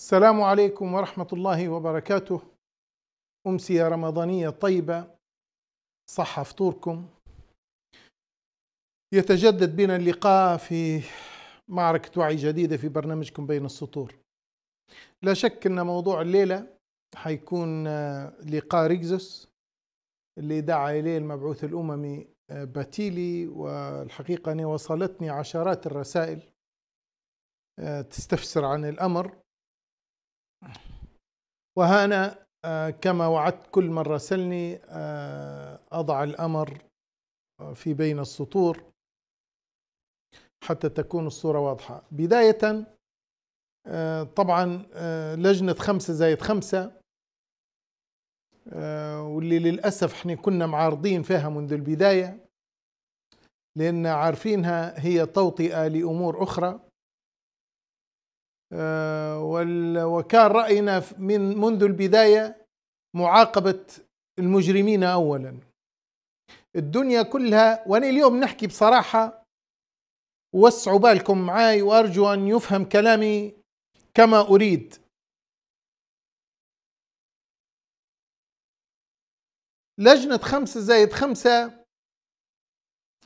السلام عليكم ورحمة الله وبركاته أمسية رمضانية طيبة صح فطوركم يتجدد بنا اللقاء في معركة وعي جديدة في برنامجكم بين السطور لا شك أن موضوع الليلة حيكون آه، لقاء ريكزوس اللي دعا إليه المبعوث الأممي آه، باتيلي والحقيقة أني وصلتني عشرات الرسائل آه، تستفسر عن الأمر وهنا آه، كما وعدت كل مرة سلني آه، أضع الأمر آه، في بين السطور حتى تكون الصورة واضحة بداية طبعا لجنة خمسة زائد خمسة واللي للأسف احنا كنا معارضين فيها منذ البداية لأن عارفينها هي توطئة لأمور أخرى آه، وكان رأينا من منذ البداية معاقبة المجرمين أولا الدنيا كلها وأنا اليوم نحكي بصراحة وسعوا بالكم معاي وأرجو أن يفهم كلامي كما أريد لجنة خمسة زائد خمسة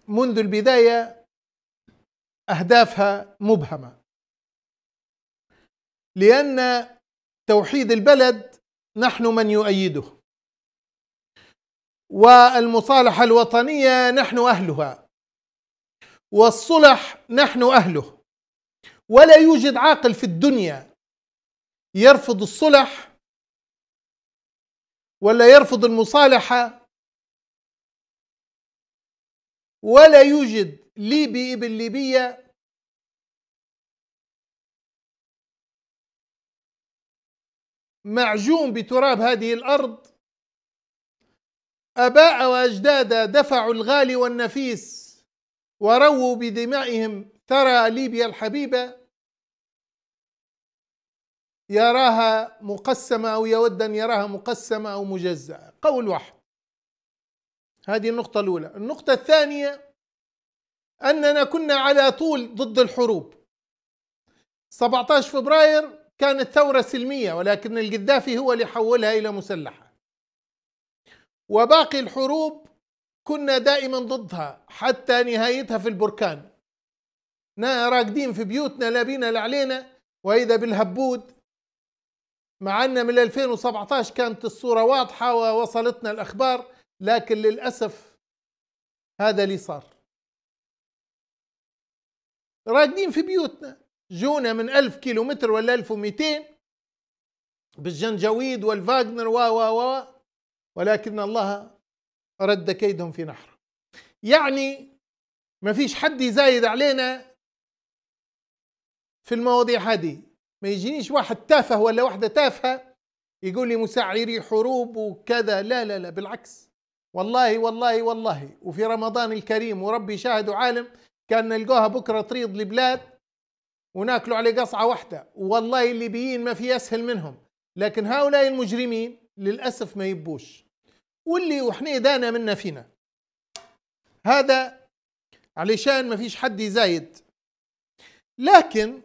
منذ البداية أهدافها مبهمة لأن توحيد البلد نحن من يؤيده والمصالحة الوطنية نحن أهلها والصلح نحن أهله ولا يوجد عاقل في الدنيا يرفض الصلح ولا يرفض المصالحة ولا يوجد ليبي ابن ليبية معجون بتراب هذه الارض اباء واجدادا دفعوا الغالي والنفيس ورووا بدمائهم ترى ليبيا الحبيبه يراها مقسمه او يود ان يراها مقسمه او مجزاه قول واحد هذه النقطه الاولى النقطه الثانيه اننا كنا على طول ضد الحروب 17 فبراير كانت ثورة سلمية ولكن القذافي هو اللي حولها إلى مسلحة وباقي الحروب كنا دائما ضدها حتى نهايتها في البركان راقدين في بيوتنا لا بينا لا علينا وإذا بالهبود مع أن من 2017 كانت الصورة واضحة ووصلتنا الأخبار لكن للأسف هذا اللي صار راقدين في بيوتنا جونا من ألف كيلو متر ولا ألف ومئتين بالجنجويد والفاغنر و و و ولكن الله رد كيدهم في نحره يعني ما فيش حد يزايد علينا في المواضيع هذه ما يجينيش واحد تافه ولا واحدة تافهة يقول لي مسعري حروب وكذا لا لا لا بالعكس والله والله والله وفي رمضان الكريم وربي شاهد وعالم كان نلقاها بكرة تريض لبلاد وناكلوا عليه قصعة واحدة والله الليبيين ما في أسهل منهم لكن هؤلاء المجرمين للأسف ما يبوش واللي وحنا دانا منا فينا هذا علشان ما فيش حد يزايد لكن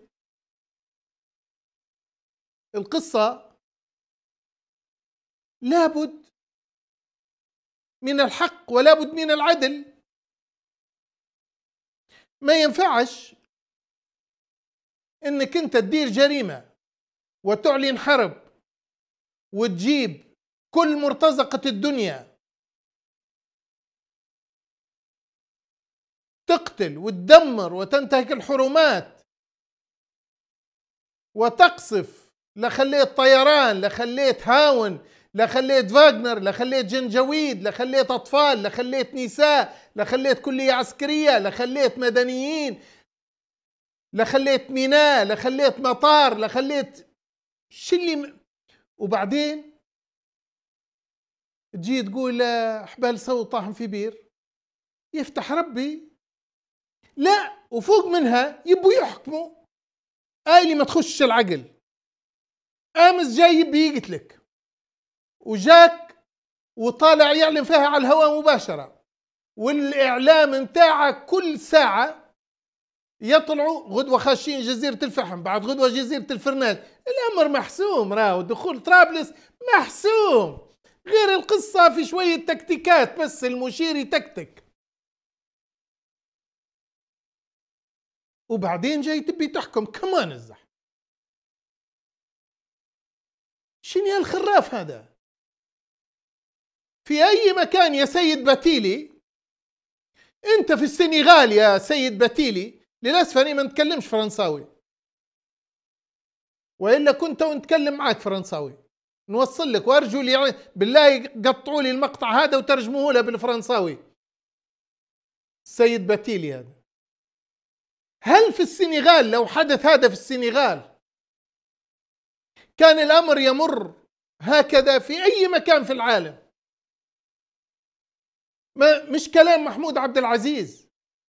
القصة لابد من الحق ولابد من العدل ما ينفعش انك انت تدير جريمه وتعلن حرب وتجيب كل مرتزقه الدنيا تقتل وتدمر وتنتهك الحرمات وتقصف لخليت طيران لخليت هاون لخليت فاغنر لخليت جنجويد لخليت اطفال لخليت نساء لخليت كليه عسكريه لخليت مدنيين لا خليت ميناء لا خليت مطار لا خليت شو اللي م... وبعدين تجي تقول حبال سو طاحن في بير يفتح ربي لا وفوق منها يبوا يحكموا آلي ما تخش العقل امس جاي يبي يقتلك وجاك وطالع يعلن فيها على الهواء مباشره والاعلام نتاعك كل ساعه يطلعوا غدوه خاشين جزيره الفحم بعد غدوه جزيره الفرناج الامر محسوم راهو دخول طرابلس محسوم غير القصه في شويه تكتيكات بس المشير يتكتك وبعدين جاي تبي تحكم كمان الزح شنو الخراف هذا في اي مكان يا سيد بتيلي انت في السنغال يا سيد بتيلي للاسف انا ما نتكلمش فرنساوي والا كنت نتكلم معك فرنساوي نوصل لك وارجو لي يعني بالله قطعوا لي المقطع هذا وترجموه له بالفرنساوي السيد باتيلي هذا هل في السنغال لو حدث هذا في السنغال كان الامر يمر هكذا في اي مكان في العالم ما مش كلام محمود عبد العزيز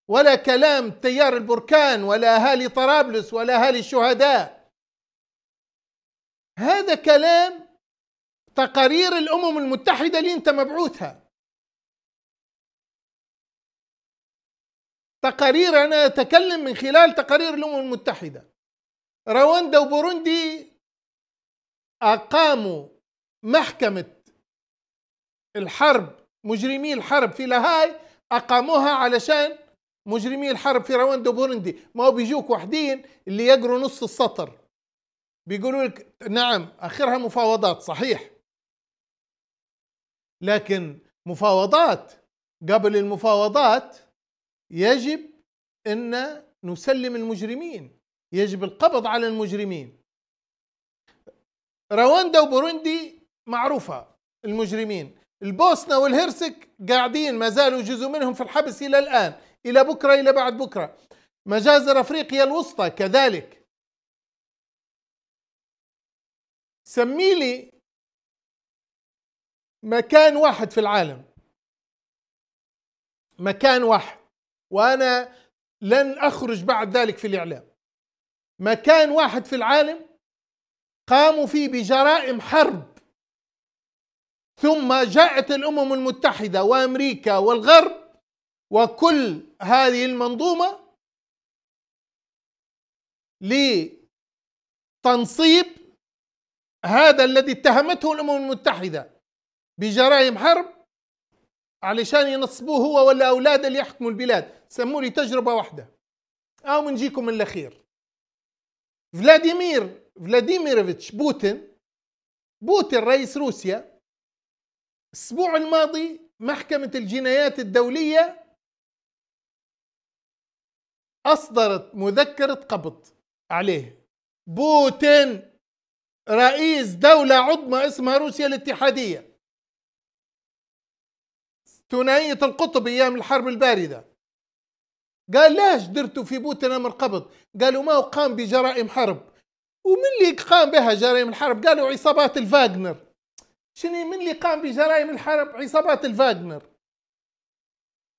ولا كلام تيار البركان ولا أهالي طرابلس ولا أهالي الشهداء هذا كلام تقارير الأمم المتحدة اللي أنت مبعوثها تقارير أنا أتكلم من خلال تقارير الأمم المتحدة رواندا وبوروندي أقاموا محكمة الحرب مجرمي الحرب في لاهاي أقاموها علشان مجرمي الحرب في رواندا وبوروندي ما هو بيجوك وحدين اللي يقروا نص السطر بيقولوا لك نعم اخرها مفاوضات صحيح لكن مفاوضات قبل المفاوضات يجب ان نسلم المجرمين يجب القبض على المجرمين رواندا وبوروندي معروفه المجرمين البوسنه والهرسك قاعدين ما زالوا جزء منهم في الحبس الى الان الى بكره الى بعد بكره مجازر افريقيا الوسطى كذلك سمي لي مكان واحد في العالم مكان واحد وانا لن اخرج بعد ذلك في الاعلام مكان واحد في العالم قاموا فيه بجرائم حرب ثم جاءت الامم المتحده وامريكا والغرب وكل هذه المنظومة لتنصيب هذا الذي اتهمته الأمم المتحدة بجرائم حرب علشان ينصبوه هو ولا أولاده اللي يحكموا البلاد سموا لي تجربة واحدة أو منجيكم من الأخير فلاديمير فلاديميرفيتش بوتين بوتين رئيس روسيا الأسبوع الماضي محكمة الجنايات الدولية أصدرت مذكرة قبض عليه بوتين رئيس دولة عظمى اسمها روسيا الاتحادية ثنائية القطب أيام الحرب الباردة قال ليش درتوا في بوتين أمر قبض قالوا ما هو قام بجرائم حرب ومن اللي قام بها جرائم الحرب قالوا عصابات الفاغنر شنو من اللي قام بجرائم الحرب عصابات الفاغنر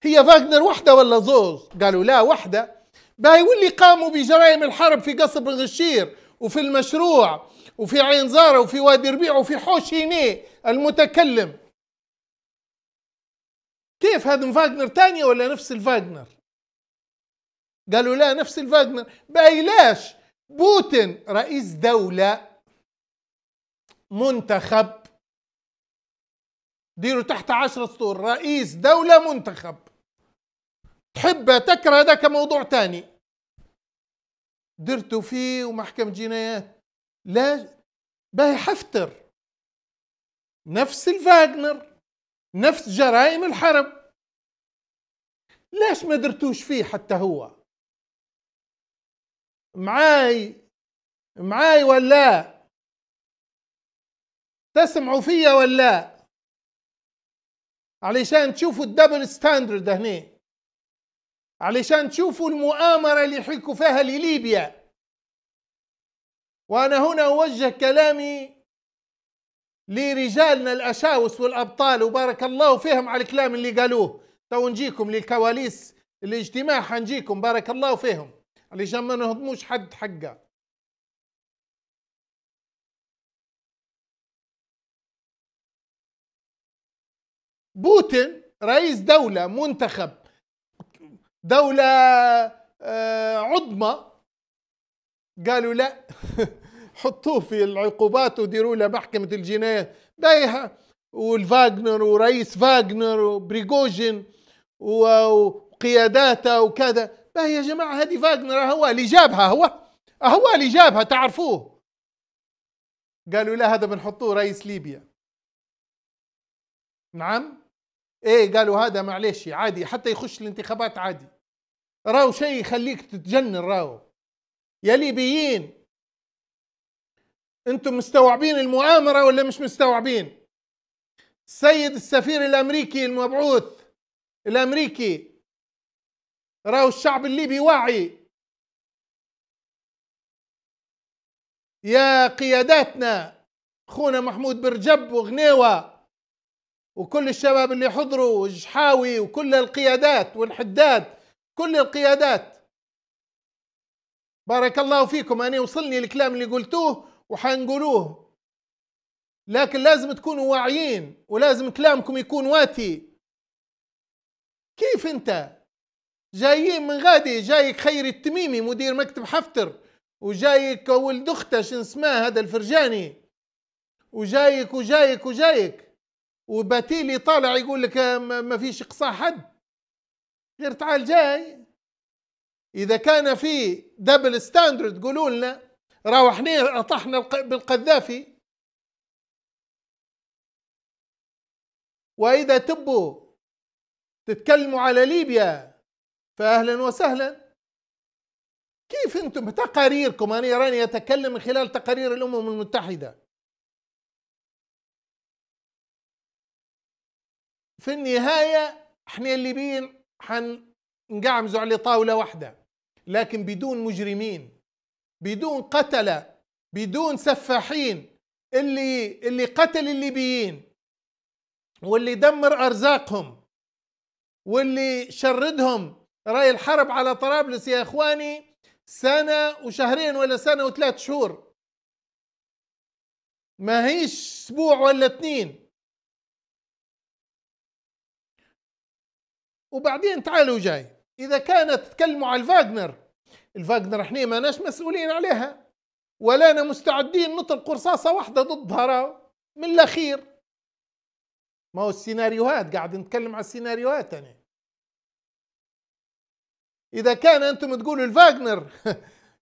هي فاغنر وحده ولا زوز قالوا لا وحده باهي واللي قاموا بجرائم الحرب في قصر الغشير وفي المشروع وفي عين زارة وفي وادي ربيع وفي حوشيني المتكلم كيف هذا فاغنر تانية ولا نفس الفاغنر قالوا لا نفس الفاغنر باي لاش بوتين رئيس دولة منتخب ديروا تحت عشرة سطور رئيس دولة منتخب تحب تكره هذاك موضوع ثاني درتوا فيه ومحكمة جنايات لا باهي حفتر نفس الفاغنر نفس جرائم الحرب ليش ما درتوش فيه حتى هو معاي معاي ولا تسمعوا فيا ولا علشان تشوفوا الدبل ستاندرد هنيه علشان تشوفوا المؤامرة اللي حكوا فيها لليبيا وأنا هنا أوجه كلامي لرجالنا الأشاوس والأبطال وبارك الله فيهم على الكلام اللي قالوه تو نجيكم للكواليس الاجتماع حنجيكم بارك الله فيهم علشان ما نهضموش حد حقه بوتين رئيس دولة منتخب دولة آه، عظمى قالوا لا حطوه في العقوبات وديروا له محكمة الجناية دايها والفاغنر ورئيس فاغنر وبريغوجين وقياداته وكذا باهي يا جماعة هذه فاغنر هو اللي جابها هو هو اللي جابها تعرفوه قالوا لا هذا بنحطوه رئيس ليبيا نعم ايه قالوا هذا معلش عادي حتى يخش الانتخابات عادي راو شيء يخليك تتجنن راو يا ليبيين انتم مستوعبين المؤامره ولا مش مستوعبين السيد السفير الامريكي المبعوث الامريكي راو الشعب الليبي واعي يا قياداتنا اخونا محمود برجب وغنيوه وكل الشباب اللي حضروا وجحاوي وكل القيادات والحداد كل القيادات بارك الله فيكم أنا يوصلني الكلام اللي قلتوه وحنقولوه لكن لازم تكونوا واعيين ولازم كلامكم يكون واتي كيف أنت جايين من غادي جايك خير التميمي مدير مكتب حفتر وجايك ولد اخته شن اسمها هذا الفرجاني وجايك وجايك وجايك وباتيلي طالع يقول لك ما فيش اقصاء حد غير تعال جاي اذا كان في دبل ستاندرد قولوا لنا احنا اطحنا بالقذافي واذا تبوا تتكلموا على ليبيا فاهلا وسهلا كيف انتم تقاريركم انا راني اتكلم من خلال تقارير الامم المتحده في النهايه احنا الليبيين حنقعمزوا عليه طاولة واحدة لكن بدون مجرمين بدون قتلة بدون سفاحين اللي اللي قتل الليبيين واللي دمر أرزاقهم واللي شردهم راي الحرب على طرابلس يا إخواني سنة وشهرين ولا سنة وثلاث شهور ما هيش أسبوع ولا اثنين وبعدين تعالوا جاي اذا كانت تكلموا على الفاغنر الفاغنر احنا ما ناش مسؤولين عليها ولانا مستعدين نطلق رصاصه واحده ضدها راو من الاخير ما هو السيناريوهات قاعد نتكلم على السيناريوهات انا اذا كان انتم تقولوا الفاغنر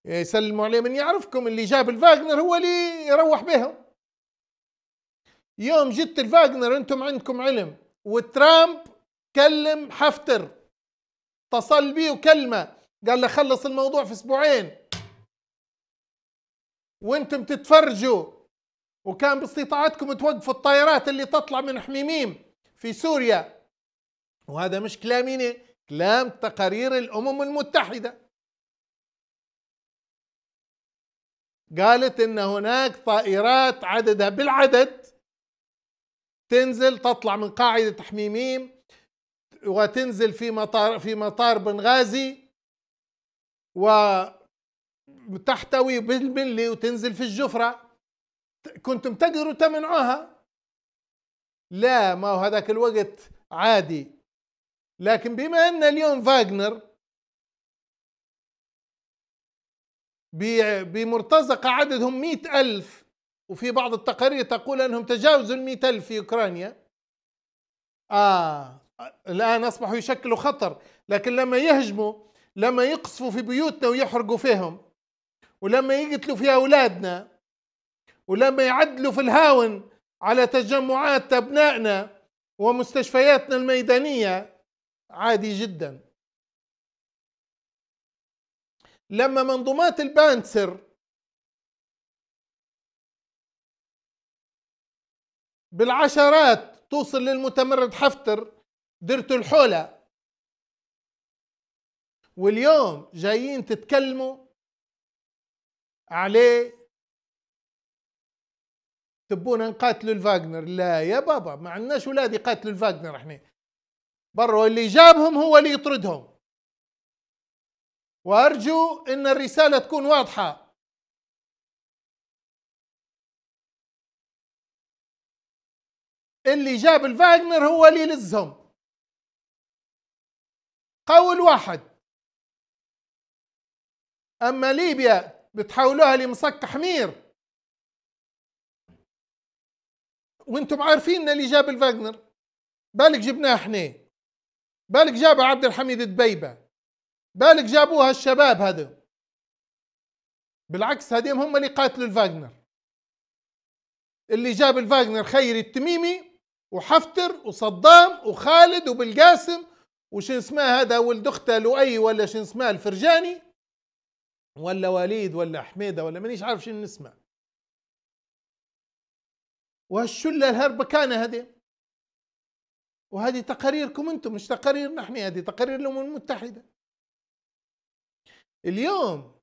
يسلموا عليه من يعرفكم اللي جاب الفاغنر هو اللي يروح بهم يوم جت الفاغنر انتم عندكم علم وترامب كلم حفتر اتصل بيه وكلمه قال له خلص الموضوع في اسبوعين وانتم تتفرجوا وكان باستطاعتكم توقفوا الطائرات اللي تطلع من حميميم في سوريا وهذا مش كلاميني كلام تقارير الامم المتحده قالت ان هناك طائرات عددها بالعدد تنزل تطلع من قاعده حميميم وتنزل في مطار في مطار بنغازي وتحتوي بالملي وتنزل في الجفرة كنتم تقدروا تمنعوها لا ما هو هذاك الوقت عادي لكن بما أن اليوم فاغنر بمرتزقة عددهم مئة ألف وفي بعض التقارير تقول أنهم تجاوزوا المئة ألف في أوكرانيا آه الآن أصبحوا يشكلوا خطر لكن لما يهجموا لما يقصفوا في بيوتنا ويحرقوا فيهم ولما يقتلوا في أولادنا ولما يعدلوا في الهاون على تجمعات أبنائنا ومستشفياتنا الميدانية عادي جدا لما منظومات البانسر بالعشرات توصل للمتمرد حفتر درتوا الحولة واليوم جايين تتكلموا عليه تبونا نقاتلوا الفاغنر لا يا بابا ما عندناش ولاد يقاتلوا الفاغنر احنا برا اللي جابهم هو اللي يطردهم وارجو ان الرساله تكون واضحه اللي جاب الفاغنر هو اللي لزهم قول واحد اما ليبيا بتحولوها لمصك حمير وانتم عارفين اللي جاب الفاغنر بالك جبناه احنا بالك جابها عبد الحميد دبيبه بالك جابوها الشباب هذا بالعكس هذين هم اللي قاتلوا الفاغنر اللي جاب الفاغنر خيري التميمي وحفتر وصدام وخالد وبالقاسم وش اسمه هذا ولد اخته لؤي ولا شو اسمه الفرجاني ولا وليد ولا حميده ولا مانيش عارف شنو نسمع وهالشله الهربكانه هذه وهذه تقاريركم انتم مش تقارير نحن هذه تقارير الامم المتحده اليوم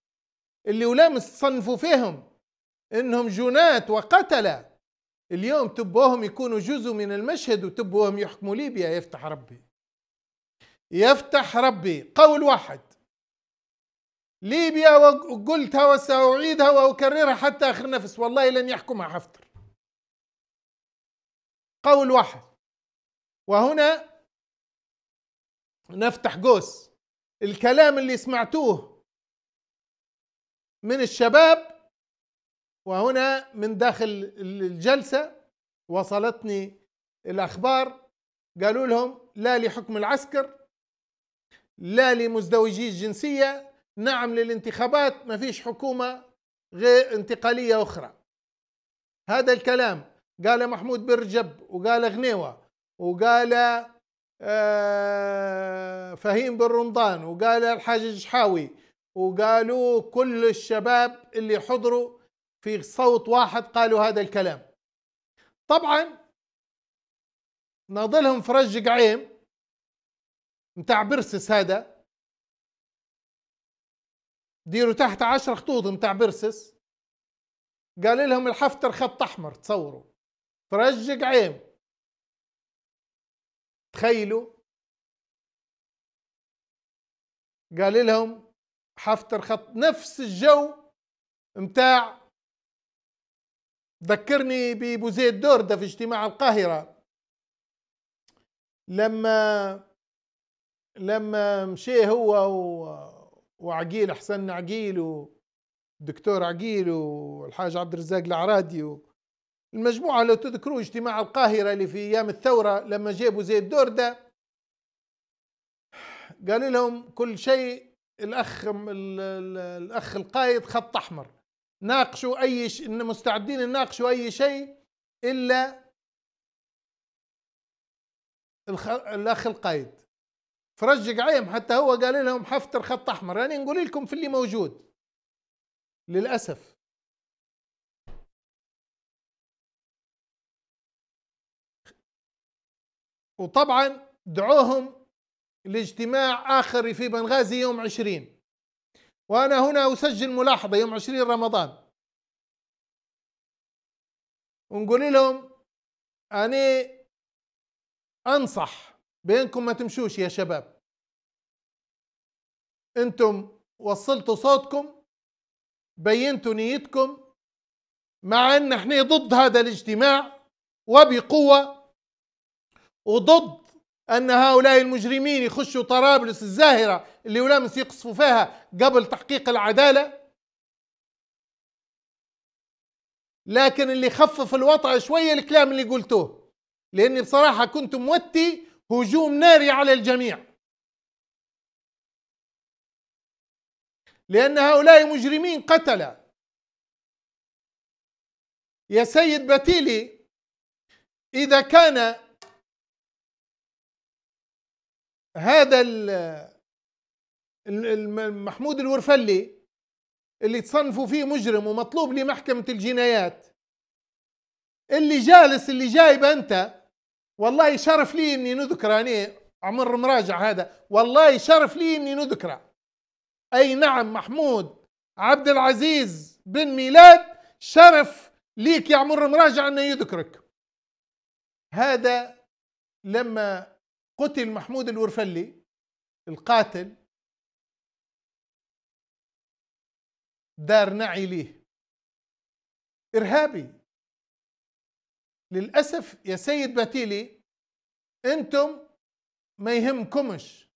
اللي ولام تصنفوا فيهم انهم جنات وقتله اليوم تبوهم يكونوا جزء من المشهد وتبوهم يحكموا ليبيا يفتح ربي يفتح ربي قول واحد ليبيا وقلتها وسأعيدها وأكررها حتى آخر نفس والله لن يحكمها حفتر قول واحد وهنا نفتح قوس الكلام اللي سمعتوه من الشباب وهنا من داخل الجلسة وصلتني الأخبار قالوا لهم لا لحكم العسكر لا لمزدوجي الجنسية نعم للانتخابات ما فيش حكومة غير انتقالية أخرى هذا الكلام قال محمود بن رجب وقال غنيوة وقال آه، فهيم بن رمضان وقال الحاج الجحاوي وقالوا كل الشباب اللي حضروا في صوت واحد قالوا هذا الكلام طبعا ناضلهم فرج قعيم نتاع برسس هذا ديروا تحت عشر خطوط نتاع برسس قال لهم الحفتر خط احمر تصوروا ترجق عين تخيلوا قال لهم حفتر خط نفس الجو نتاع ذكرني ببوزيد دوردة في اجتماع القاهرة لما لما مشي هو وعقيل حسن عقيل ودكتور عقيل والحاج عبد الرزاق العرادي المجموعة لو تذكروا اجتماع القاهرة اللي في أيام الثورة لما جابوا زيد دوردة قالوا لهم كل شيء الأخ الأخ القائد خط أحمر ناقشوا أي ش... مستعدين نناقشوا أي شيء إلا الخ... الأخ القائد فرج عيم حتى هو قال لهم حفتر خط احمر يعني نقول لكم في اللي موجود للاسف وطبعا دعوهم لاجتماع آخر في بنغازي يوم عشرين وأنا هنا أسجل ملاحظة يوم عشرين رمضان ونقول لهم اني أنصح بينكم ما تمشوش يا شباب انتم وصلتوا صوتكم بينتوا نيتكم مع ان احنا ضد هذا الاجتماع وبقوة وضد ان هؤلاء المجرمين يخشوا طرابلس الزاهرة اللي ولامس يقصفوا فيها قبل تحقيق العدالة لكن اللي خفف الوضع شوية الكلام اللي قلتوه لاني بصراحة كنت موتي هجوم ناري على الجميع لأن هؤلاء مجرمين قتلة يا سيد بتيلي إذا كان هذا محمود الورفلي اللي تصنفوا فيه مجرم ومطلوب لمحكمة الجنايات اللي جالس اللي جايب أنت والله شرف لي اني نذكر انا يعني عمر مراجع هذا والله شرف لي اني نذكر اي نعم محمود عبد العزيز بن ميلاد شرف ليك يا عمر مراجع انه يذكرك هذا لما قتل محمود الورفلي القاتل دار نعي ليه إرهابي للأسف يا سيد باتيلي أنتم ما يهمكمش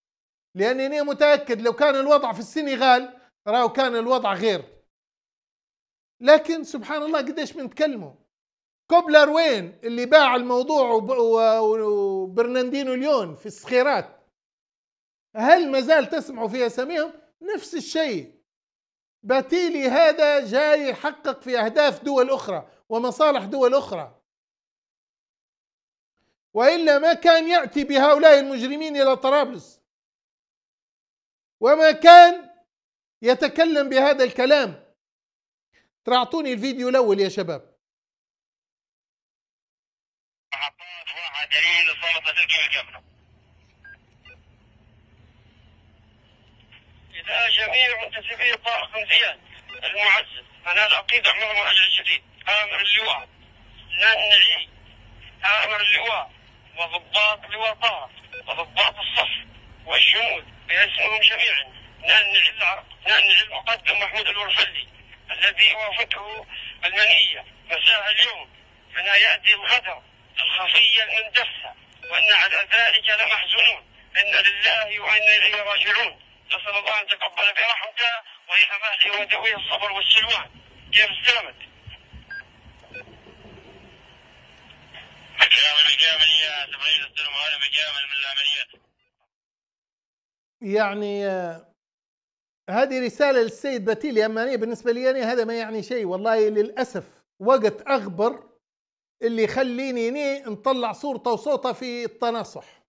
أنا متأكد لو كان الوضع في السنغال راهو كان الوضع غير لكن سبحان الله قديش بنتكلموا كوبلر وين اللي باع الموضوع وبرناندينو ليون في السخيرات هل ما زال تسمعوا في اساميهم نفس الشيء باتيلي هذا جاي يحقق في اهداف دول اخرى ومصالح دول اخرى وإلا ما كان يأتي بهؤلاء المجرمين إلى طرابلس وما كان يتكلم بهذا الكلام تعطوني الفيديو الأول يا شباب إذا جميع منتسبي طارق زياد المعزز أنا العقيدة عمر الجديد آمر اللواء لن نعم، نعي آمر اللواء وضباط لواطاه وضباط الصف والجنود باسمهم جميعا نعم نجل المقدم محمود الورفلي الذي وافته المنية مساء اليوم ياتي الغدر الخفية المندسة وأن على ذلك لمحزونون إنا لله وإنا إليه راجعون نسأل الله أن تقبل برحمته وإلى أهله ودويه الصبر والسلوان كيف استلمت؟ يعني آه، هذه رسالة للسيد بتيل انا بالنسبة لي أنا هذا ما يعني شيء والله للأسف وقت أغبر اللي يخليني ني نطلع صورته وصوته في التناصح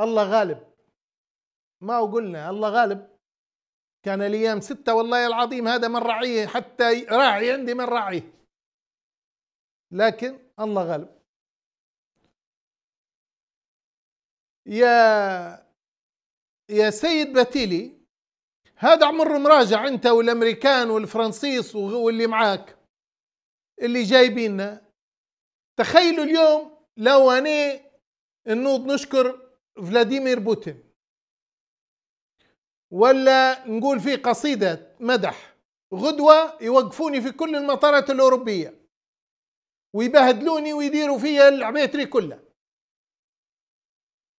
الله غالب ما قلنا الله غالب كان الأيام ستة والله العظيم هذا من راعيه حتى راعي عندي من راعيه لكن الله غالب يا يا سيد باتيلي هذا عمره مراجع انت والامريكان والفرنسيس واللي معاك اللي جايبيننا تخيلوا اليوم لو انا نوض نشكر فلاديمير بوتين ولا نقول في قصيدة مدح غدوة يوقفوني في كل المطارات الأوروبية ويبهدلوني ويديروا فيا العبيتري كلها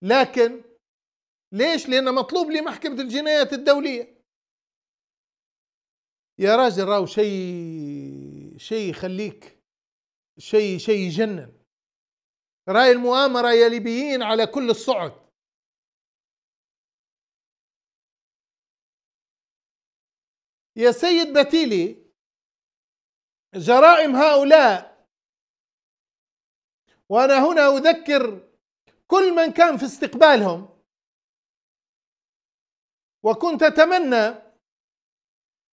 لكن ليش لان مطلوب لي محكمه الجنايات الدوليه يا راجل راو شيء شيء يخليك شيء شيء يجنن راي المؤامره يا ليبيين على كل الصعد يا سيد بتيلي جرائم هؤلاء وانا هنا اذكر كل من كان في استقبالهم وكنت اتمنى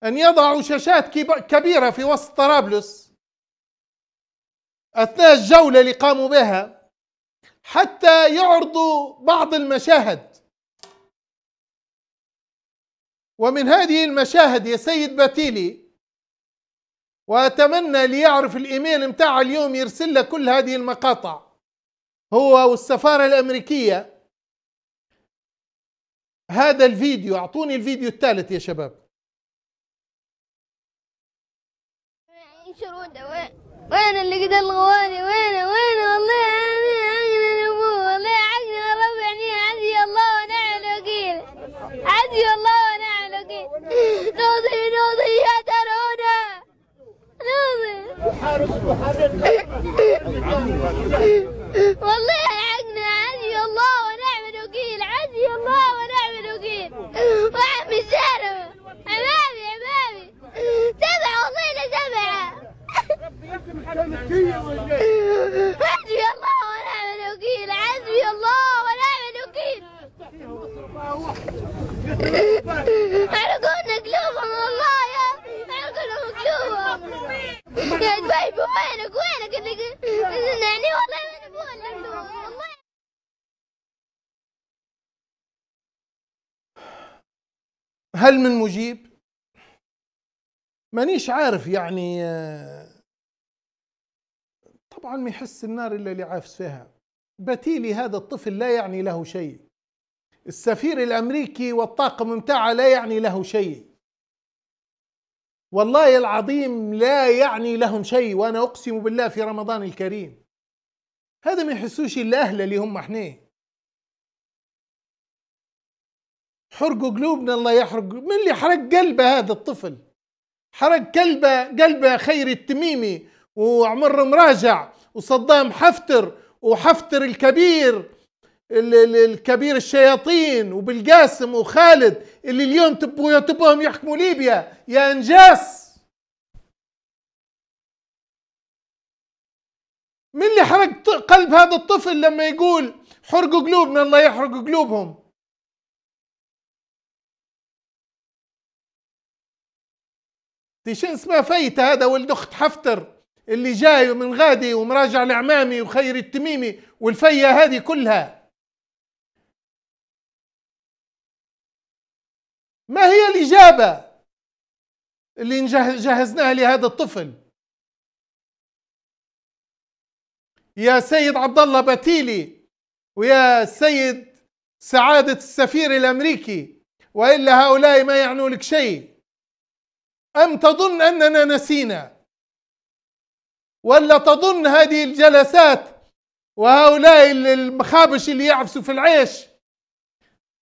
ان يضعوا شاشات كبيره في وسط طرابلس اثناء الجوله اللي قاموا بها حتى يعرضوا بعض المشاهد ومن هذه المشاهد يا سيد باتيلي واتمنى اللي يعرف الايميل متاعه اليوم يرسل له كل هذه المقاطع هو والسفاره الامريكيه هذا الفيديو اعطوني الفيديو الثالث يا شباب ينشروا دواء وين اللي قد الغواني وين وين والله انا عقل ابوه والله عقل ربعني عدي الله ونعم الوكيل عدي الله ونعم الوكيل نوضي نوضي يا والله يلحقنا عزي الله ونعم الوكيل عزي الله ونعم الوكيل وعمي الزهرة عمامي عمامي سبعة وطيلة سبعة عزي الله ونعم الوكيل عزي الله ونعم الوكيل حرقونا قلوبهم والله يا حرقونا قلوبهم يا دبيب وينك وينك يعني والله وين والله هل من مجيب؟ مانيش عارف يعني آه، طبعا ما يحس النار الا اللي عافس فيها بتيلي هذا الطفل لا يعني له شيء السفير الامريكي والطاقم بتاعه لا يعني له شيء والله العظيم لا يعني لهم شيء وانا اقسم بالله في رمضان الكريم هذا ما يحسوش الا اهله اللي هم احنا حرقوا قلوبنا الله يحرق من اللي حرق قلبه هذا الطفل حرق قلبه قلبه خير التميمي وعمر مراجع وصدام حفتر وحفتر الكبير الكبير الشياطين وبالقاسم وخالد اللي اليوم تبوا تبوهم يحكموا ليبيا يا انجاس من اللي حرق قلب هذا الطفل لما يقول حرقوا قلوبنا الله يحرق قلوبهم تيشن اسمها فيت هذا ولد اخت حفتر اللي جاي من غادي ومراجع العمامي وخير التميمي والفيه هذه كلها ما هي الإجابة اللي جهزناها لهذا الطفل يا سيد عبد الله بتيلي ويا سيد سعادة السفير الأمريكي وإلا هؤلاء ما يعنوا لك شيء أم تظن أننا نسينا ولا تظن هذه الجلسات وهؤلاء المخابش اللي يعفسوا في العيش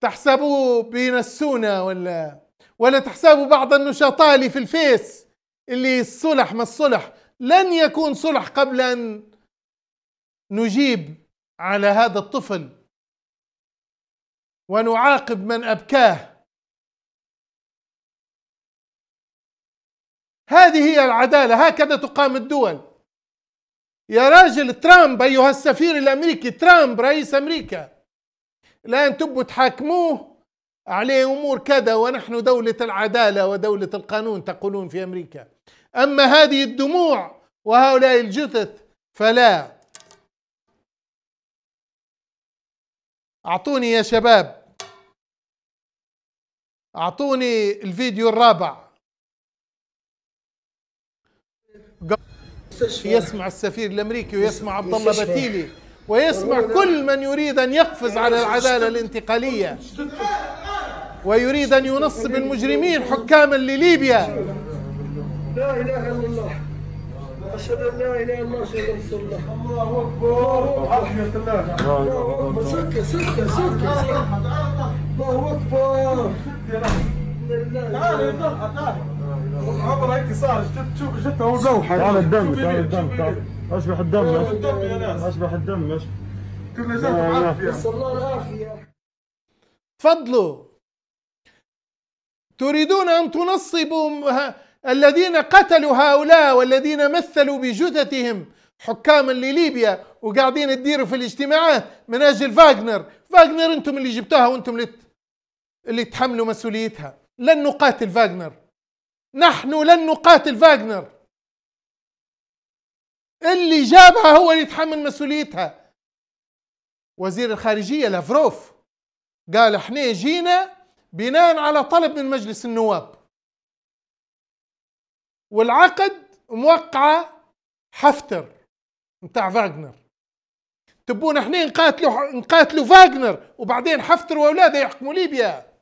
تحسبوا بينسونا ولا ولا تحسبوا بعض النشطاء اللي في الفيس اللي الصلح ما الصلح لن يكون صلح قبل أن نجيب على هذا الطفل ونعاقب من أبكاه هذه هي العدالة هكذا تقام الدول يا راجل ترامب أيها السفير الأمريكي ترامب رئيس أمريكا الآن تبوا تحاكموه عليه أمور كذا ونحن دولة العدالة ودولة القانون تقولون في أمريكا أما هذه الدموع وهؤلاء الجثث فلا أعطوني يا شباب أعطوني الفيديو الرابع يسمع السفير الأمريكي ويسمع عبد الله بتيلي ويسمع كل من يريد أن يقفز على إيه، العدالة الانتقالية ويريد أن ينصب المجرمين حكاما لليبيا لا إله إلا الله أشهد أن لا إله إلا الله أشهد أن رسول الله الله أكبر رحمة الله الله أكبر سكة سكة سكة الله أكبر تعال تعال عمر هيك صار شفت شوف شفت هو جوحة على الدم على الدم اشبح الدم الدم يا ناس اشبح الدم اشبح كل جاكم الله العافيه تفضلوا تريدون ان تنصبوا الذين قتلوا هؤلاء والذين مثلوا بجثثهم حكاما لليبيا وقاعدين تديروا في الاجتماعات من اجل فاغنر، فاغنر انتم اللي جبتوها وانتم اللي اللي تحملوا مسؤوليتها، لن نقاتل فاغنر. نحن لن نقاتل فاغنر. اللي جابها هو اللي يتحمل مسؤوليتها وزير الخارجية لافروف قال احنا جينا بناء على طلب من مجلس النواب والعقد موقعة حفتر متاع فاغنر تبون احنا نقاتلوا نقاتلوا فاغنر وبعدين حفتر واولاده يحكموا ليبيا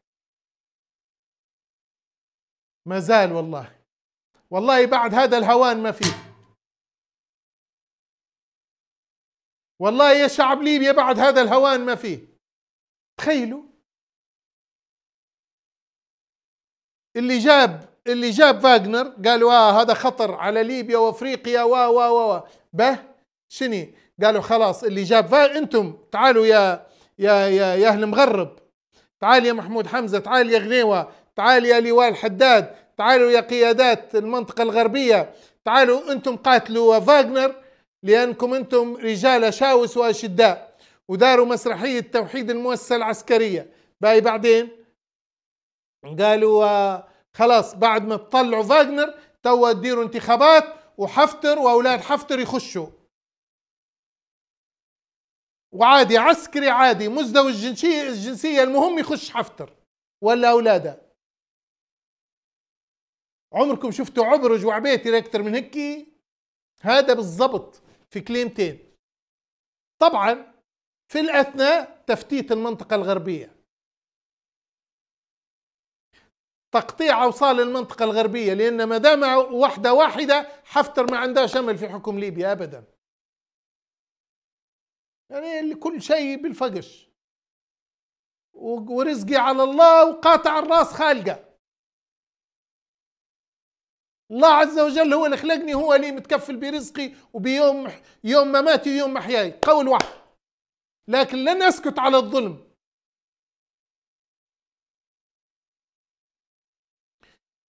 ما زال والله والله بعد هذا الهوان ما فيه والله يا شعب ليبيا بعد هذا الهوان ما فيه تخيلوا اللي جاب اللي جاب فاغنر قالوا اه هذا خطر على ليبيا وافريقيا و و و به شني قالوا خلاص اللي جاب فاغنر انتم تعالوا يا يا يا يا اهل المغرب تعال يا محمود حمزه تعال يا غنيوه تعال يا لواء الحداد تعالوا يا قيادات المنطقه الغربيه تعالوا انتم قاتلوا فاغنر لأنكم أنتم رجال شاوس وأشداء وداروا مسرحية توحيد المؤسسة العسكرية باي بعدين قالوا آه، خلاص بعد ما تطلعوا فاغنر توا تديروا انتخابات وحفتر وأولاد حفتر يخشوا وعادي عسكري عادي مزدوج الجنسية, الجنسية المهم يخش حفتر ولا أولاده عمركم شفتوا عبرج وعبيتي أكثر من هيك هذا بالضبط في كليمتين طبعا في الأثناء تفتيت المنطقة الغربية تقطيع أوصال المنطقة الغربية لأن ما دام وحدة واحدة حفتر ما عندهاش أمل في حكم ليبيا أبدا يعني كل شيء بالفقش ورزقي على الله وقاطع الراس خالقه الله عز وجل هو اللي خلقني هو اللي متكفل برزقي وبيوم يوم مماتي ويوم محياي قول واحد لكن لن اسكت على الظلم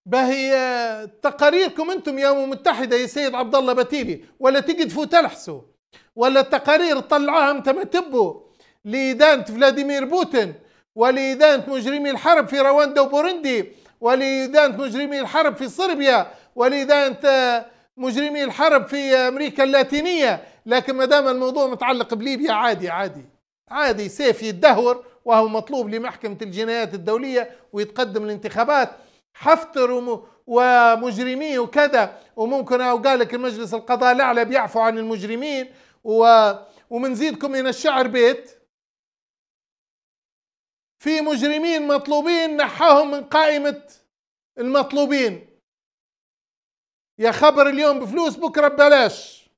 باهي تقاريركم انتم يا امم متحده يا سيد عبد الله بتيلي ولا فوت تلحسوا ولا التقارير طلعوها ما تبوا لادانه فلاديمير بوتين ولادانه مجرمي الحرب في رواندا وبوروندي ولادانه مجرمي الحرب في صربيا ولذا انت مجرمي الحرب في امريكا اللاتينيه لكن ما دام الموضوع متعلق بليبيا عادي عادي عادي سيف يتدهور وهو مطلوب لمحكمه الجنايات الدوليه ويتقدم الانتخابات حفتر ومجرميه وكذا وممكن او قال لك المجلس القضاء الاعلى بيعفو عن المجرمين و ومنزيدكم من الشعر بيت في مجرمين مطلوبين نحاهم من قائمه المطلوبين يا خبر اليوم بفلوس بكره ببلاش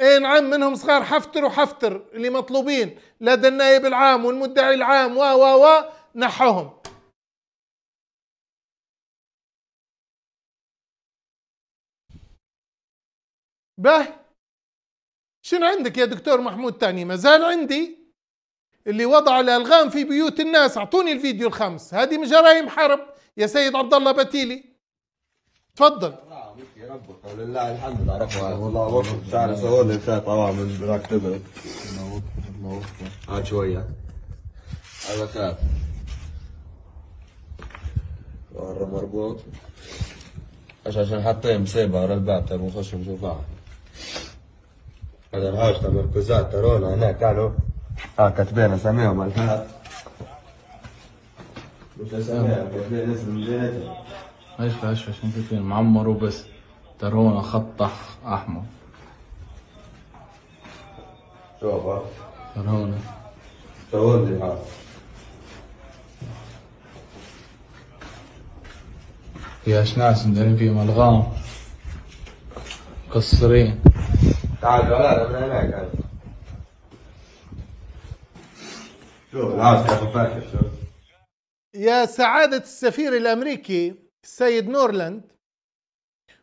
اي نعم منهم صغار حفتر وحفتر اللي مطلوبين لدى النائب العام والمدعي العام و و و نحوهم به شنو عندك يا دكتور محمود تاني مازال عندي اللي وضع الالغام في بيوت الناس اعطوني الفيديو الخامس هذه من جرائم حرب يا سيد عبد الله بتيلي تفضل لله الحمد بعرفها والله وقف شعر صور طبعا من ذاك تبع شوية هذا كاب مربوط اش عشان حاطين مصيبة ورا الباب تبغى نخش نشوفها هذا الهاج تمركزات ترون هناك كانوا ها كاتبين اساميهم الحال مش اساميهم كاتبين اسم جهتهم عيش عيش عشان كتير معمر وبس هون خط احمر شو ترونه ترونه ها يا اشناس مدرين نعم، فيهم الغام مقصرين تعال تعال تعال تعال تعال شوف فاكر شوف يا سعادة السفير الأمريكي السيد نورلاند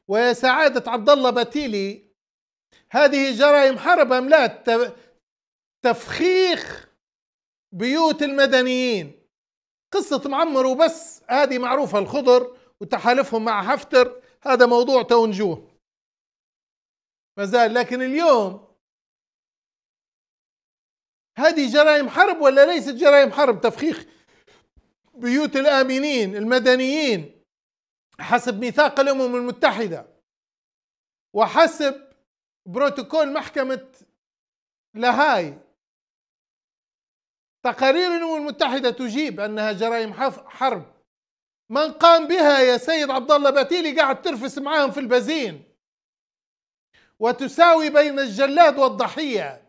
وسعادة عبد الله بتيلي هذه جرائم حرب أم لا تفخيخ بيوت المدنيين قصة معمر وبس هذه معروفة الخضر وتحالفهم مع حفتر هذا موضوع تونجوه ما زال لكن اليوم هذه جرائم حرب ولا ليست جرائم حرب تفخيخ بيوت الآمنين المدنيين حسب ميثاق الامم المتحده وحسب بروتوكول محكمه لاهاي تقارير الامم المتحده تجيب انها جرائم حرب من قام بها يا سيد عبد الله بتيلي قاعد ترفس معاهم في البزين وتساوي بين الجلاد والضحيه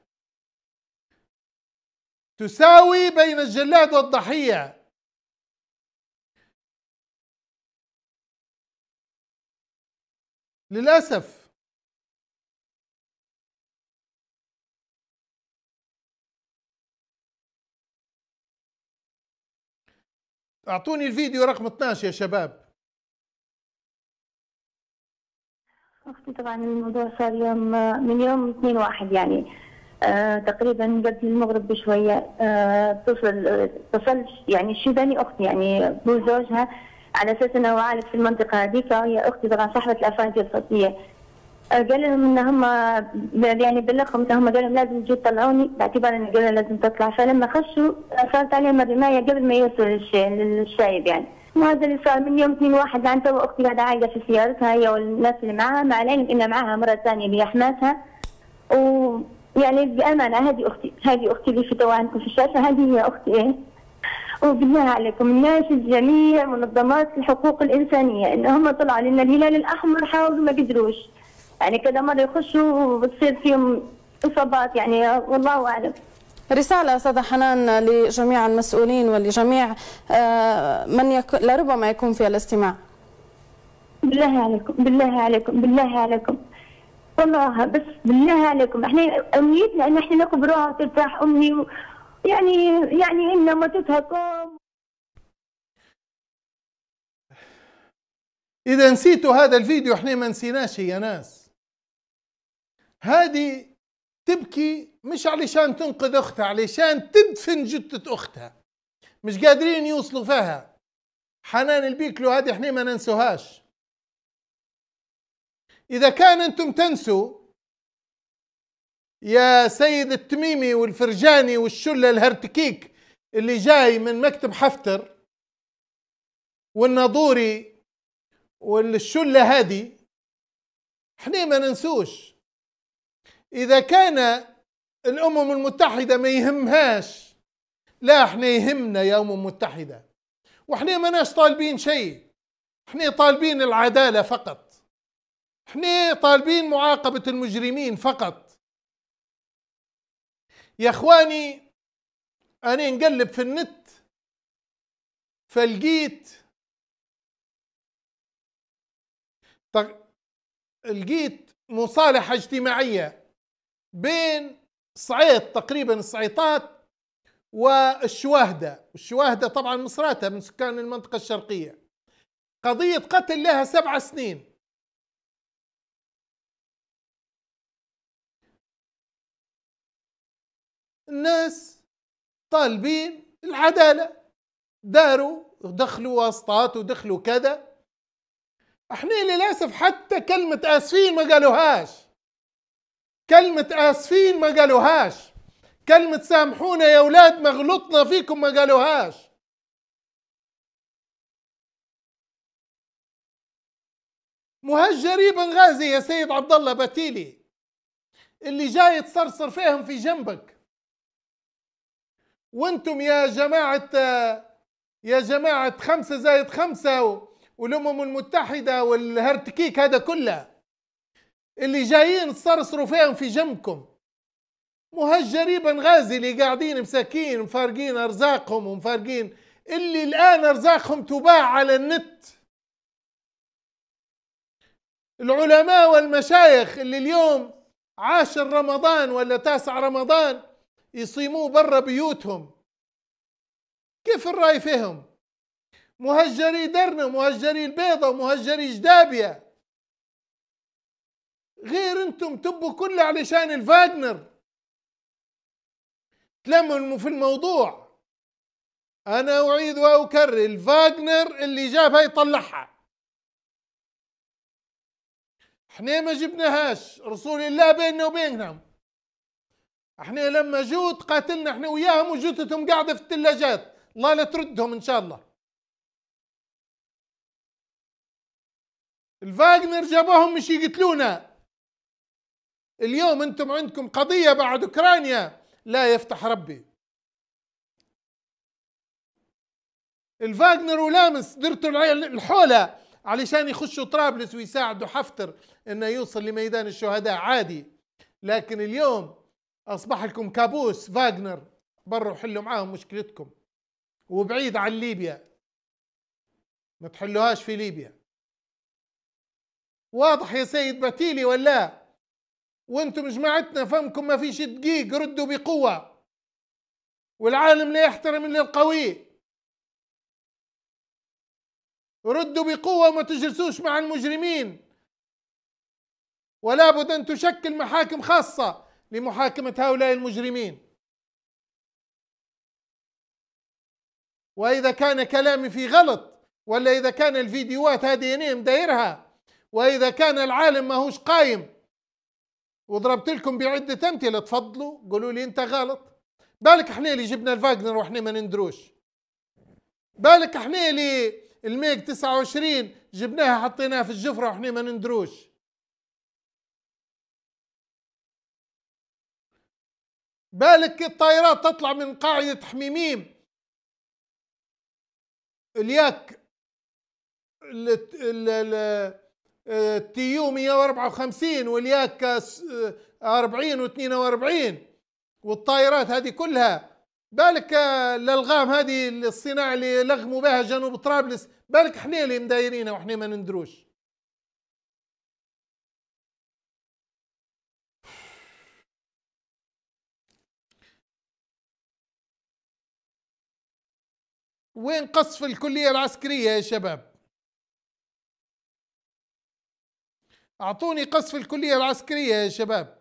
تساوي بين الجلاد والضحيه للأسف أعطوني الفيديو رقم 12 يا شباب أختي طبعا الموضوع صار يوم من يوم 2 واحد يعني آه تقريبا قبل المغرب بشوية اتصل آه اتصل يعني شباني أختي يعني بو زوجها على اساس انه عايش في المنطقه هذيك هي اختي طبعا صاحبه الافراد الصوتيه آه، قال لهم ان هم يعني بلغهم ان هم قال لهم لازم تجوا تطلعوني باعتبار ان قالوا لازم تطلع فلما خشوا صارت عليهم الرمايه قبل ما يوصلوا للشايب يعني وهذا اللي صار من يوم اثنين واحد لان تو اختي قاعده عايقه في سيارتها هي والناس اللي معاها مع العلم ان معاها مره ثانيه اللي حماتها ويعني بامانه هذه اختي هذه اختي اللي في تو عندكم في الشاشه هذه هي اختي ايه وبالله عليكم الناس الجميع منظمات الحقوق الانسانيه ان هم طلعوا لنا الهلال الاحمر حاولوا ما قدروش يعني كذا مره يخشوا وبتصير فيهم اصابات يعني والله اعلم رسالة أستاذة حنان لجميع المسؤولين ولجميع آه، من يك... لربما يكون في الاستماع بالله عليكم بالله عليكم بالله عليكم والله بس بالله عليكم احنا امنيتنا ان احنا نقبروها وترتاح امي و... يعني يعني إن متتهكم إذا نسيتوا هذا الفيديو احنا ما نسيناش يا ناس هذه تبكي مش علشان تنقذ أختها علشان تدفن جثة أختها مش قادرين يوصلوا فيها حنان البيكلو هذه احنا ما ننسوهاش إذا كان أنتم تنسوا يا سيد التميمي والفرجاني والشلة الهرتكيك اللي جاي من مكتب حفتر والناظوري والشلة هذه احنا ما ننسوش إذا كان الأمم المتحدة ما يهمهاش لا احنا يهمنا يا أمم متحدة واحنا ماناش طالبين شيء احنا طالبين العدالة فقط احنا طالبين معاقبة المجرمين فقط يا اخواني انا نقلب في النت فلقيت لقيت مصالحه اجتماعيه بين صعيد تقريبا الصعيطات والشواهدة الشواهدة طبعا مصراتة من سكان المنطقة الشرقية قضية قتل لها سبع سنين الناس طالبين العدالة داروا دخلوا واسطات ودخلوا كذا احنا للاسف حتى كلمة اسفين ما قالوهاش كلمة اسفين ما قالوهاش كلمة سامحونا يا اولاد ما غلطنا فيكم ما قالوهاش مهجري بنغازي يا سيد عبد الله بتيلي اللي جاي تصرصر فيهم في جنبك وانتم يا جماعة يا جماعة خمسة زايد خمسة والأمم المتحدة والهرتكيك هذا كله اللي جايين تصرصروا فيهم في جنبكم مهجري بنغازي اللي قاعدين مساكين مفارقين أرزاقهم ومفارقين اللي الآن أرزاقهم تباع على النت العلماء والمشايخ اللي اليوم عاشر رمضان ولا تاسع رمضان يصيموه برا بيوتهم كيف الراي فيهم مهجري درنا مهجري البيضة مهجري جدابية غير انتم تبوا كله علشان الفاجنر تلموا في الموضوع انا اعيد واكرر الفاجنر اللي جابها يطلعها احنا ما جبناهاش رسول الله بيننا وبينهم احنا لما جو تقاتلنا احنا وياهم وجثتهم قاعده في الثلاجات الله لا تردهم ان شاء الله الفاغنر جابوهم مش يقتلونا اليوم انتم عندكم قضيه بعد اوكرانيا لا يفتح ربي الفاغنر ولامس درتوا الحوله علشان يخشوا طرابلس ويساعدوا حفتر انه يوصل لميدان الشهداء عادي لكن اليوم اصبح لكم كابوس فاغنر بروا حلوا معاهم مشكلتكم وبعيد عن ليبيا ما تحلوهاش في ليبيا واضح يا سيد بتيلي ولا وانتم جماعتنا فمكم ما فيش دقيق ردوا بقوة والعالم لا يحترم الا القوي ردوا بقوة وما تجلسوش مع المجرمين ولا بد ان تشكل محاكم خاصة لمحاكمة هؤلاء المجرمين وإذا كان كلامي في غلط ولا إذا كان الفيديوهات هذه هنا مدايرها وإذا كان العالم ماهوش قايم وضربت لكم بعدة أمثلة تفضلوا قولوا لي أنت غلط بالك احنا اللي جبنا الفاجنر واحنا ما ندروش بالك احنا اللي الميج 29 جبناها حطيناها في الجفرة واحنا ما ندروش بالك الطائرات تطلع من قاعدة حميميم الياك التيو 154 والياك 40 و42 والطائرات هذه كلها بالك الالغام هذه الصناعه اللي لغموا بها جنوب طرابلس بالك حنا اللي مدايرينها وحنا ما ندروش وين قصف الكلية العسكرية يا شباب أعطوني قصف الكلية العسكرية يا شباب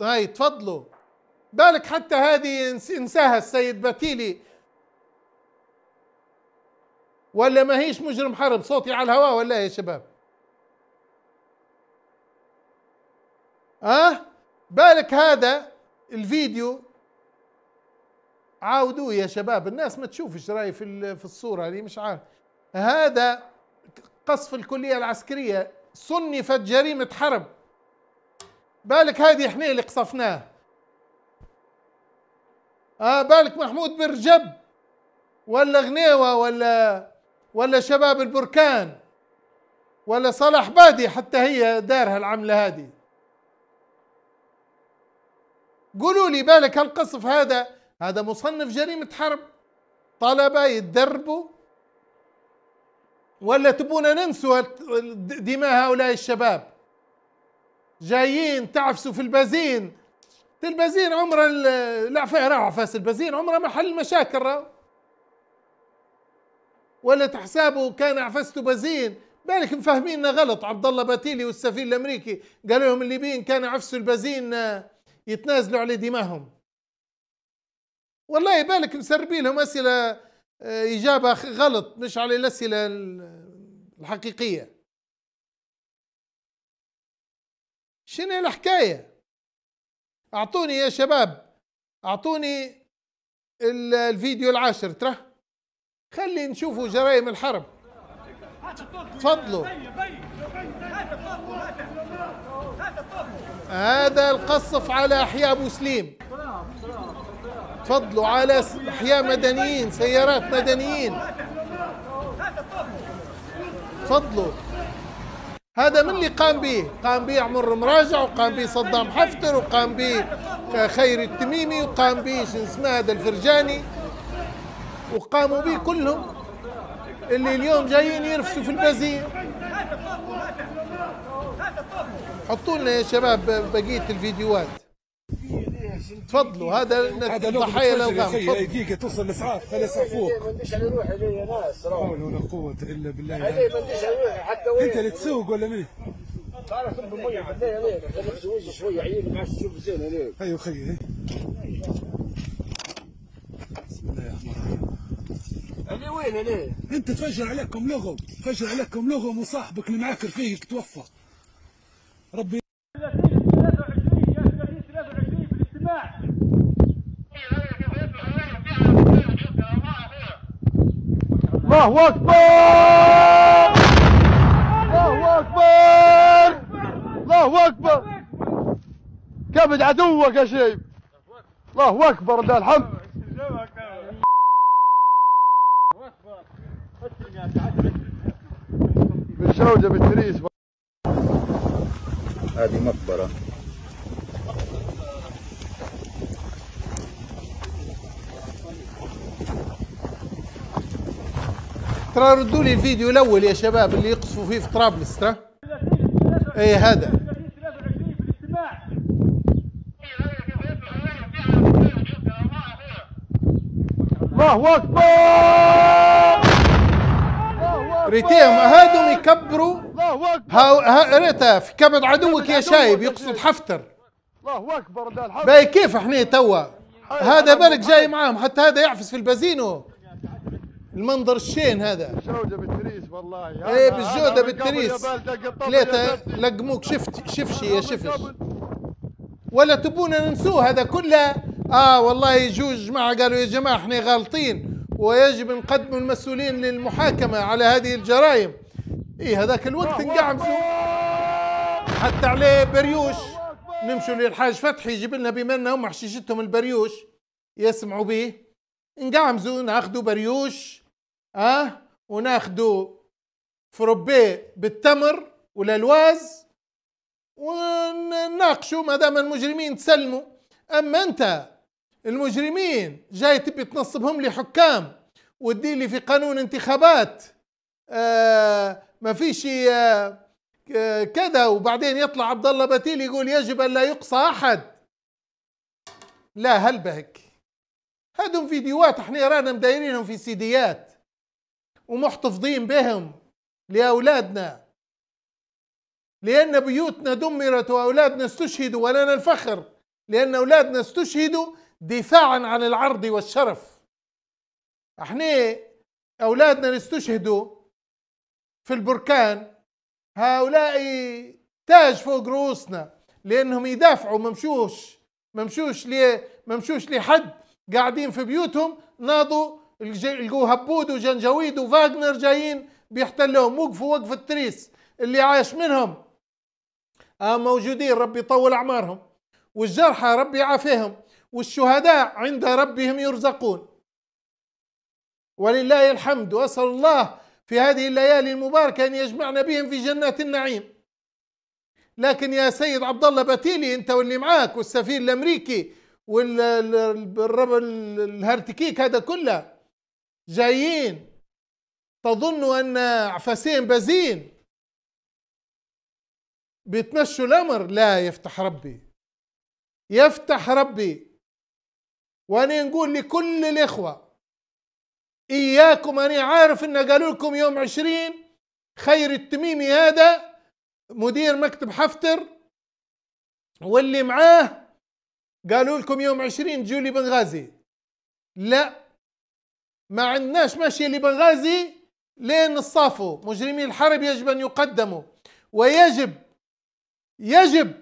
هاي تفضلوا بالك حتى هذه انساها السيد بتيلي ولا ما هيش مجرم حرب صوتي على الهواء ولا يا شباب ها أه؟ بالك هذا الفيديو عاودوا يا شباب الناس ما تشوفش راي في في الصوره هذه مش عارف هذا قصف الكليه العسكريه صنفت جريمه حرب بالك هذه احنا اللي قصفناه اه بالك محمود بن رجب ولا غنيوه ولا ولا شباب البركان ولا صلاح بادي حتى هي دارها العمله هذه قولوا لي بالك هالقصف هذا هذا مصنف جريمة حرب طلبة يتدربوا ولا تبونا ننسوا دماء هؤلاء الشباب جايين تعفسوا في البازين البازين عمره العفاء راح عفاس البازين عمره محل مشاكل المشاكل ولا تحسابه كان عفسته بازين بالك مفهميننا غلط عبد الله باتيلي والسفير الامريكي قال لهم الليبيين كان عفسوا البازين آه، يتنازلوا على دمائهم والله يبالك مسربين لهم اسئله آه، اجابه غلط مش على الاسئله الحقيقيه شنو الحكايه اعطوني يا شباب اعطوني الفيديو العاشر ترى خلي نشوفوا جرائم الحرب تفضلوا هذا القصف على احياء مسلم تفضلوا على احياء مدنيين سيارات مدنيين تفضلوا هذا من اللي قام به قام به عمر مراجع وقام به صدام حفتر وقام به خير التميمي وقام به شو اسمه هذا الفرجاني وقاموا به كلهم اللي اليوم جايين يرفسوا في البازية حطوا لنا يا شباب بقية الفيديوهات تفضلوا هذا هذا ضحيه للغم دقيقة توصل الاسعاف خلي فوق إيه، ما عنديش على روحي ناس لا حول ولا قوه الا بالله علي إيه، ما عنديش على روحي حتى وين انت اللي تسوق ولا مين؟ تعرف نطلب ميه عليه خليك شويه عيني عادش تشوف زين هذيك ايوه خيي إيه. بسم الله الرحمن الرحيم وين انا؟ انت تفجر عليكم لغم تفجر عليكم لغم وصاحبك اللي معاك رفيقك توفى ربي الله أكبر الله أكبر الله أكبر كبد عدوك يا شيب الله أكبر ده الحمد بالشوجة بالتريس هذه مقبرة ترى ردوا لي الفيديو الاول يا شباب اللي يقصفوا فيه في طرابلس ترى اي هذا الله اكبر ريتهم هادم يكبروا الله اكبر ريتا في كبد عدوك يا شايب يقصد حفتر الله اكبر ده الحفتر باي كيف احنا توا هذا بالك جاي معاهم حتى هذا يعفس في البازينو المنظر الشين هذا بالجوده بالتريس والله ايه بالجوده بالتريس ليته لقموك شفت شفشي يا شفش ولا تبونا ننسوه هذا كله اه والله يجوز جماعه قالوا يا جماعه احنا غالطين ويجب نقدم المسؤولين للمحاكمه على هذه الجرائم ايه هذاك الوقت نقعمسوا حتى عليه بريوش نمشوا للحاج فتحي يجيب لنا بما ان هم حشيشتهم البريوش يسمعوا به نقعمزوا ناخذوا بريوش اه وناخذوا فروبيه بالتمر والالواز ونناقشوا ما دام المجرمين تسلموا اما انت المجرمين جاي تبي تنصبهم لي حكام وتدير لي في قانون انتخابات آه، ما فيش آه، كذا وبعدين يطلع عبد الله بتيل يقول يجب ان لا يقصى احد لا هل بهك فيديوهات احنا رانا مدايرينهم في سيديات ومحتفظين بهم لأولادنا لأن بيوتنا دمرت وأولادنا استشهدوا ولنا الفخر لأن أولادنا استشهدوا دفاعا عن العرض والشرف احنا أولادنا اللي استشهدوا في البركان هؤلاء تاج فوق رؤوسنا لأنهم يدافعوا ممشوش ممشوش ليه ممشوش لحد قاعدين في بيوتهم ناضوا الجو هبود وجنجويد وفاغنر جايين بيحتلوهم وقفوا وقف التريس اللي عايش منهم آه موجودين ربي يطول أعمارهم والجرحى ربي يعافيهم والشهداء عند ربهم يرزقون ولله الحمد وأسأل الله في هذه الليالي المباركة أن يجمعنا بهم في جنات النعيم لكن يا سيد عبد الله بتيلي أنت واللي معاك والسفير الأمريكي والهرتكيك هذا كله جايين تظنوا أن عفاسين بازين بيتمشوا الأمر لا يفتح ربي يفتح ربي وأنا نقول لكل الإخوة إياكم أنا عارف أن قالوا لكم يوم عشرين خير التميمي هذا مدير مكتب حفتر واللي معاه قالوا لكم يوم عشرين جولي بنغازي لا ما عندناش ماشية لبنغازي لين الصافو مجرمي الحرب يجب أن يقدموا ويجب يجب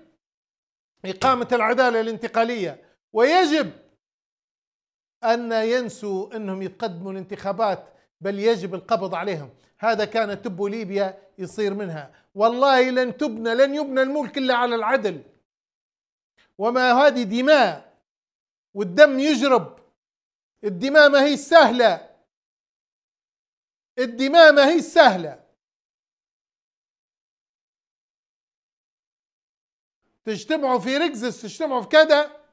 إقامة العدالة الانتقالية ويجب أن ينسوا أنهم يقدموا الانتخابات بل يجب القبض عليهم هذا كان تب ليبيا يصير منها والله لن تبنى لن يبنى الملك إلا على العدل وما هذه دماء والدم يجرب الدماء ما هي سهلة الدماء ما هي سهلة تجتمعوا في ركزس تجتمعوا في كذا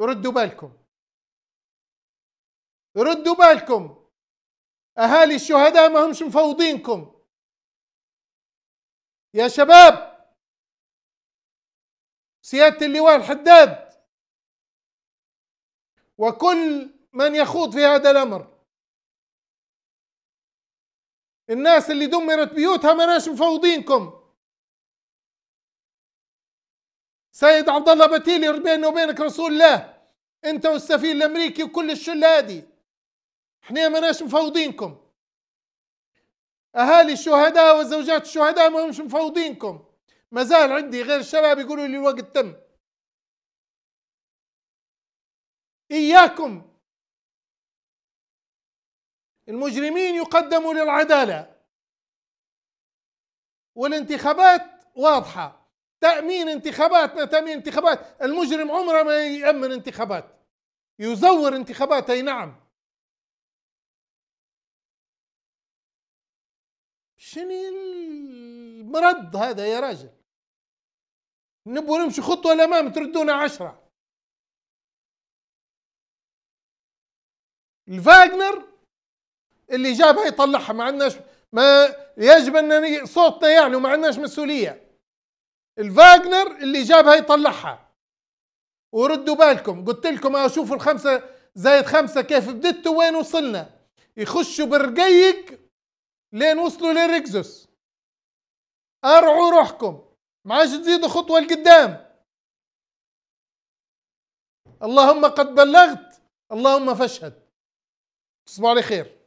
ردوا بالكم ردوا بالكم أهالي الشهداء ما همش مفوضينكم يا شباب سيادة اللواء الحداد وكل من يخوض في هذا الامر الناس اللي دمرت بيوتها مناش مفوضينكم سيد عبد الله بتيلي بيني وبينك رسول الله انت والسفير الامريكي وكل الشله هذه احنا مناش مفوضينكم اهالي الشهداء وزوجات الشهداء ما همش مفوضينكم ما زال عندي غير الشباب يقولوا لي الوقت تم إياكم المجرمين يقدموا للعدالة والانتخابات واضحة تأمين انتخابات ما تأمين انتخابات المجرم عمره ما يأمن انتخابات يزور انتخابات أي نعم شنو المرض هذا يا راجل نبوا نمشي خطوة الأمام تردونا عشرة الفاجنر اللي جابها يطلعها ما عندناش ما يجب ان صوتنا يعني وما عندناش مسؤوليه الفاجنر اللي جابها يطلعها وردوا بالكم قلت لكم اشوفوا الخمسه زائد خمسه كيف بدت وين وصلنا يخشوا بالرقيق لين وصلوا للريكزوس ارعوا روحكم ما عادش تزيدوا خطوه لقدام اللهم قد بلغت اللهم فاشهد تصبحوا على خير